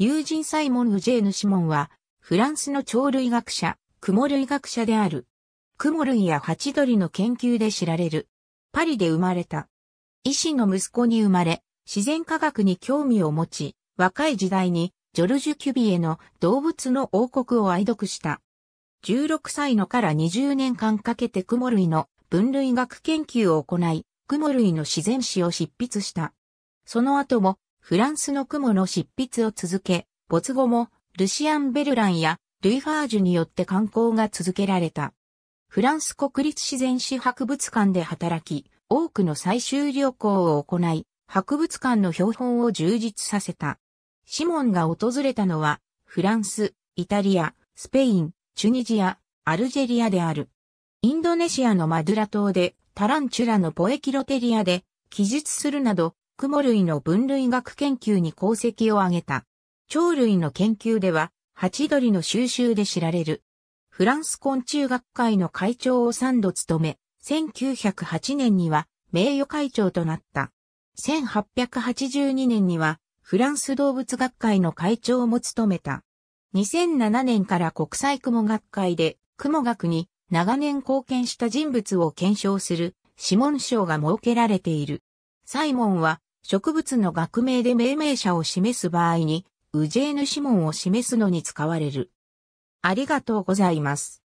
友人サイモン・ウジェーヌ・シモンは、フランスの鳥類学者、雲類学者である。雲類やハチドリの研究で知られる。パリで生まれた。医師の息子に生まれ、自然科学に興味を持ち、若い時代にジョルジュ・キュビエの動物の王国を愛読した。16歳のから20年間かけて雲類の分類学研究を行い、雲類の自然史を執筆した。その後もフランスの雲の執筆を続け、没後もルシアン・ベルランやルイ・ファージュによって観光が続けられた。フランス国立自然史博物館で働き、多くの採集旅行を行い、博物館の標本を充実させた。シモンが訪れたのは、フランス、イタリア、スペイン、チュニジア、アルジェリアである。インドネシアのマドゥラ島で、タランチュラのポエキロテリアで、記述するなど、雲類の分類学研究に功績を挙げた。鳥類の研究では、ハチドリの収集で知られる。フランス昆虫学会の会長を3度務め、1908年には名誉会長となった。1882年にはフランス動物学会の会長も務めた。2007年から国際雲学会で雲学に長年貢献した人物を検証する諮問賞が設けられている。サイモンは植物の学名で命名者を示す場合に、ウジェーヌ指紋を示すのに使われる。ありがとうございます。